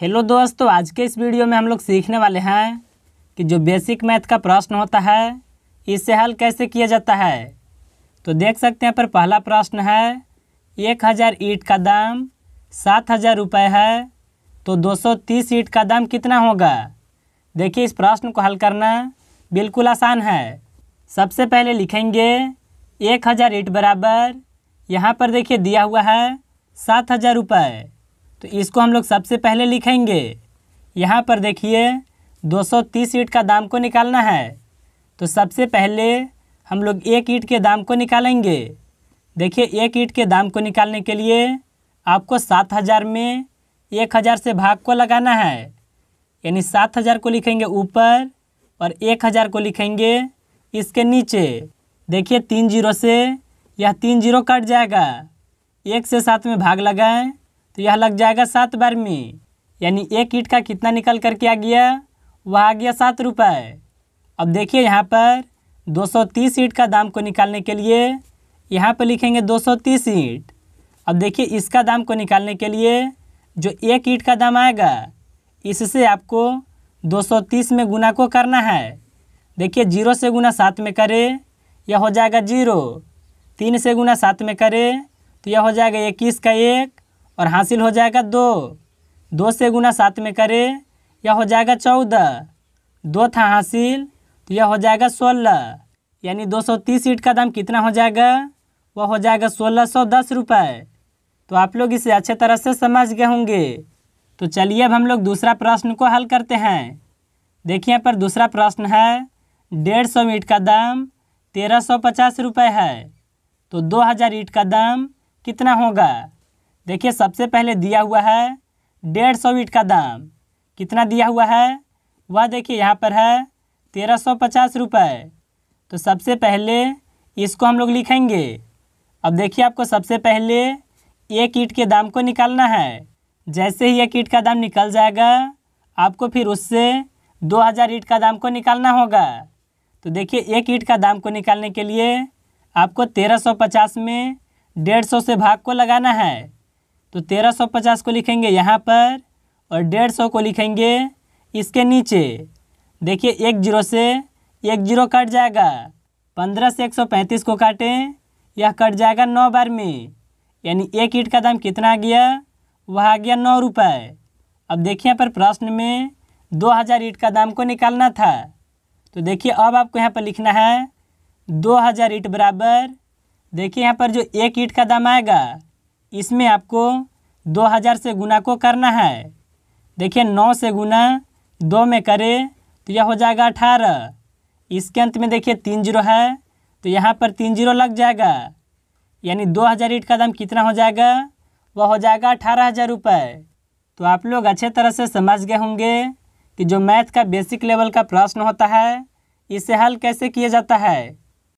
hello दोस्तों आज के इस वीडियो में हम लोग सीखने वाले हैं कि जो बेसिक मैथ का प्रश्न होता है इसे हल कैसे किया जाता है तो देख सकते हैं पर पहला प्रश्न है एक हज़ार ईट का दाम सात हज़ार रुपये है तो दो सौ तीस ईट का दाम कितना होगा देखिए इस प्रश्न को हल करना बिल्कुल आसान है सबसे पहले लिखेंगे एक हज़ार ईट बराबर यहाँ पर देखिए दिया हुआ है सात हज़ार रुपये तो इसको हम लोग सबसे पहले लिखेंगे यहाँ पर देखिए 230 ईट का दाम को निकालना है तो सबसे पहले हम लोग एक ईट के दाम को निकालेंगे देखिए एक ईट के दाम को निकालने के लिए आपको सात हज़ार में एक हज़ार से भाग को लगाना है यानी सात हज़ार को लिखेंगे ऊपर और एक हज़ार को लिखेंगे इसके नीचे देखिए तीन जीरो से यह तीन जीरो कट जाएगा एक से सात में भाग लगाएं तो यह लग जाएगा सात बार में यानी एक ईट का कितना निकल कर के आ गया वह आ गया सात रुपये अब देखिए यहाँ पर 230 ईट का दाम को निकालने के लिए यहाँ पर लिखेंगे 230 ईट अब देखिए इसका दाम को निकालने के लिए जो एक ईट का दाम आएगा इससे आपको 230 में गुना को करना है देखिए जीरो से गुना सात में करें यह हो जाएगा जीरो तीन से गुना सात में करें तो यह हो जाएगा इक्कीस का एक और हासिल हो जाएगा दो दो से गुना सात में करें यह हो जाएगा चौदह दो था हासिल तो यह हो जाएगा सोलह यानी दो सौ तीस ईट का दाम कितना हो जाएगा वह हो जाएगा सोलह सौ दस रुपये तो आप लोग इसे अच्छे तरह से समझ गए होंगे तो चलिए अब हम लोग दूसरा प्रश्न को हल करते हैं देखिए यहाँ पर दूसरा प्रश्न है डेढ़ सौ ईट का दाम तेरह सौ पचास रुपये है तो दो हज़ार ईट का दाम कितना होगा देखिए सबसे पहले दिया हुआ है डेढ़ सौ ईट का दाम कितना दिया हुआ है वह देखिए यहाँ पर है तेरह सौ पचास रुपये तो सबसे पहले इसको हम लोग लिखेंगे अब देखिए आपको सबसे पहले एक ईट के दाम को निकालना है जैसे ही एक ईट का दाम निकल जाएगा आपको फिर उससे दो हज़ार ईट का दाम को निकालना होगा तो देखिए एक ईट का दाम को निकालने के लिए आपको तेरह सौ पचास में डेढ़ सौ से भाग को लगाना है तो 1350 को लिखेंगे यहाँ पर और 150 को लिखेंगे इसके नीचे देखिए एक जीरो से एक जीरो कट जाएगा पंद्रह से एक सौ पैंतीस को काटें यह कट जाएगा नौ बार में यानी एक ईट का दाम कितना आ गया वह आ गया नौ रुपये अब देखिए यहाँ पर प्रश्न में दो हज़ार ईट का दाम को निकालना था तो देखिए अब आपको यहाँ पर लिखना है दो हज़ार ईट बराबर देखिए यहाँ पर जो एक ईट का दाम आएगा इसमें आपको 2000 से गुना को करना है देखिए 9 से गुना दो में करें तो यह हो जाएगा अठारह इसके अंत में देखिए तीन जीरो है तो यहाँ पर तीन जीरो लग जाएगा यानी दो हज़ार ईट का दाम कितना हो जाएगा वह हो जाएगा अठारह हज़ार रुपये तो आप लोग अच्छे तरह से समझ गए होंगे कि जो मैथ का बेसिक लेवल का प्रश्न होता है इसे हल कैसे किया जाता है